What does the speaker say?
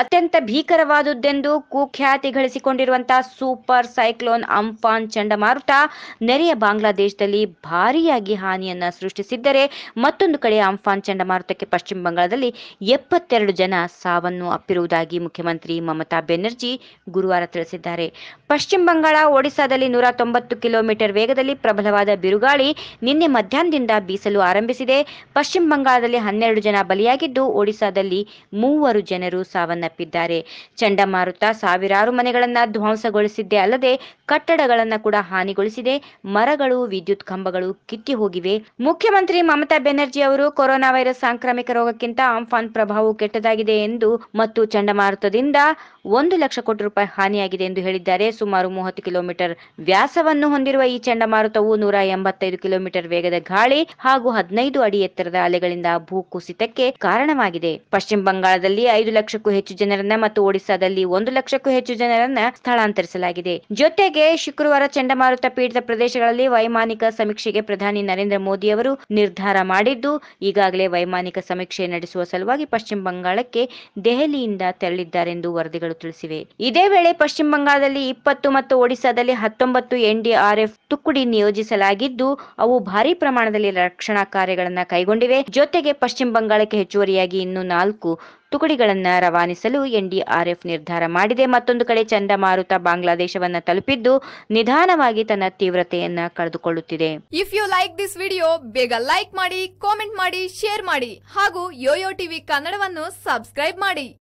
ಅತ್ಯಂತ ಭೀಕರವಾದುದೆಂದು ಕುಖ್ಯಾತಿ ಗಳಿಸಿಕೊಂಡಿರುವಂತಹ ಸೂಪರ್ ಸೈಕ್ಲೋನ್ ಅಂಫಾನ್ ಚಂಡಮಾರುತ ನೆರೆಯ ಬಾಂಗ್ಲಾದೇಶದಲ್ಲಿ ಭಾರಿಯಾಗಿ ಹಾನಿಯನ್ನ ಸೃಷ್ಟಿಸಿದ್ದರೆ ಮತ್ತೊಂದು ಕಡೆ ಅಂಫಾನ್ ಚಂಡಮಾರುತಕ್ಕೆ ಪಶ್ಚಿಮ ಬಂಗಾಳದಲ್ಲಿ ಎಪ್ಪತ್ತೆರಡು ಜನ ಸಾವನ್ನು ಅಪ್ಪಿರುವುದಾಗಿ ಮುಖ್ಯಮಂತ್ರಿ ಮಮತಾ ಬೆನರ್ಜಿ ಗುರುವಾರ ತಿಳಿಸಿದ್ದಾರೆ ಪಶ್ಚಿಮ ಬಂಗಾಳ ಒಡಿಸಾದಲ್ಲಿ ನೂರ ತೊಂಬತ್ತು ಕಿಲೋಮೀಟರ್ ವೇಗದಲ್ಲಿ ಪ್ರಬಲವಾದ ಬಿರುಗಾಳಿ ನಿನ್ನೆ ಮಧ್ಯಾಹ್ನದಿಂದ ಬೀಸಲು ಆರಂಭಿಸಿದೆ ಪಶ್ಚಿಮ ಬಂಗಾಳದಲ್ಲಿ ಹನ್ನೆರಡು ಜನ ಬಲಿಯಾಗಿದ್ದು ಒಡಿಸಾದಲ್ಲಿ ಮೂವರು ಜನರು ಸಾವನ್ನು ಸಾವನ್ನಪ್ಪಿದ್ದಾರೆ ಚಂಡಮಾರುತ ಸಾವಿರಾರು ಮನೆಗಳನ್ನ ಧ್ವಂಸಗೊಳಿಸಿದ್ದೆ ಅಲ್ಲದೆ ಕಟ್ಟಡಗಳನ್ನ ಕೂಡ ಹಾನಿಗೊಳಿಸಿದೆ ಮರಗಳು ವಿದ್ಯುತ್ ಕಂಬಗಳು ಕಿತ್ತಿ ಹೋಗಿವೆ ಮುಖ್ಯಮಂತ್ರಿ ಮಮತಾ ಬೆನರ್ಜಿ ಅವರು ಕೊರೋನಾ ವೈರಸ್ ಸಾಂಕ್ರಾಮಿಕ ರೋಗಕ್ಕಿಂತ ಆಂಫಾನ್ ಪ್ರಭಾವವು ಕೆಟ್ಟದಾಗಿದೆ ಎಂದು ಮತ್ತು ಚಂಡಮಾರುತದಿಂದ ಒಂದು ಲಕ್ಷ ಕೋಟಿ ರೂಪಾಯಿ ಹಾನಿಯಾಗಿದೆ ಎಂದು ಹೇಳಿದ್ದಾರೆ ಸುಮಾರು ಮೂವತ್ತು ಕಿಲೋಮೀಟರ್ ವ್ಯಾಸವನ್ನು ಹೊಂದಿರುವ ಈ ಚಂಡಮಾರುತವು ನೂರ ಎಂಬತ್ತೈದು ಕಿಲೋಮೀಟರ್ ವೇಗದ ಗಾಳಿ ಹಾಗೂ ಹದಿನೈದು ಅಡಿ ಎತ್ತರದ ಅಲೆಗಳಿಂದ ಭೂಕುಸಿತಕ್ಕೆ ಕಾರಣವಾಗಿದೆ ಪಶ್ಚಿಮ ಬಂಗಾಳದಲ್ಲಿ ಐದು ಲಕ್ಷಕ್ಕೂ ಹೆಚ್ಚು ಹೆಚ್ಚು ಜನರನ್ನ ಮತ್ತು ಒಡಿಸಾದಲ್ಲಿ ಒಂದು ಲಕ್ಷಕ್ಕೂ ಹೆಚ್ಚು ಜನರನ್ನ ಸ್ಥಳಾಂತರಿಸಲಾಗಿದೆ ಜೊತೆಗೆ ಶುಕ್ರವಾರ ಚಂಡಮಾರುತ ಪೀಡಿತ ಪ್ರದೇಶಗಳಲ್ಲಿ ವೈಮಾನಿಕ ಸಮೀಕ್ಷೆಗೆ ಪ್ರಧಾನಿ ನರೇಂದ್ರ ಮೋದಿ ಅವರು ನಿರ್ಧಾರ ಮಾಡಿದ್ದು ಈಗಾಗಲೇ ವೈಮಾನಿಕ ಸಮೀಕ್ಷೆ ನಡೆಸುವ ಸಲುವಾಗಿ ಪಶ್ಚಿಮ ಬಂಗಾಳಕ್ಕೆ ದೆಹಲಿಯಿಂದ ತೆರಳಿದ್ದಾರೆಂದು ವರದಿಗಳು ತಿಳಿಸಿವೆ ಇದೇ ವೇಳೆ ಪಶ್ಚಿಮ ಬಂಗಾಳದಲ್ಲಿ ಇಪ್ಪತ್ತು ಮತ್ತು ಒಡಿಸಾದಲ್ಲಿ ಹತ್ತೊಂಬತ್ತು ಎನ್ಡಿಆರ್ಎಫ್ ತುಕ್ಕುಡಿ ನಿಯೋಜಿಸಲಾಗಿದ್ದು ಅವು ಭಾರೀ ಪ್ರಮಾಣದಲ್ಲಿ ರಕ್ಷಣಾ ಕಾರ್ಯಗಳನ್ನು ಕೈಗೊಂಡಿವೆ ಜೊತೆಗೆ ಪಶ್ಚಿಮ ಬಂಗಾಳಕ್ಕೆ ಹೆಚ್ಚುವರಿಯಾಗಿ ಇನ್ನು ನಾಲ್ಕು ತುಕಡಿಗಳನ್ನು ರವಾನಿಸಲು ಎನ್ಡಿಆರ್ಎಫ್ ನಿರ್ಧಾರ ಮಾಡಿದೆ ಮತ್ತೊಂದು ಕಡೆ ಚಂಡಮಾರುತ ಬಾಂಗ್ಲಾದೇಶವನ್ನು ತಲುಪಿದ್ದು ನಿಧಾನವಾಗಿ ತನ್ನ ತೀವ್ರತೆಯನ್ನ ಕಳೆದುಕೊಳ್ಳುತ್ತಿದೆ if you like this video ಬೇಗ ಲೈಕ್ ಮಾಡಿ ಕಾಮೆಂಟ್ ಮಾಡಿ ಶೇರ್ ಮಾಡಿ ಹಾಗೂ ಯೋಯೋ ಟಿವಿ ಕನ್ನಡವನ್ನು ಸಬ್ಸ್ಕ್ರೈಬ್ ಮಾಡಿ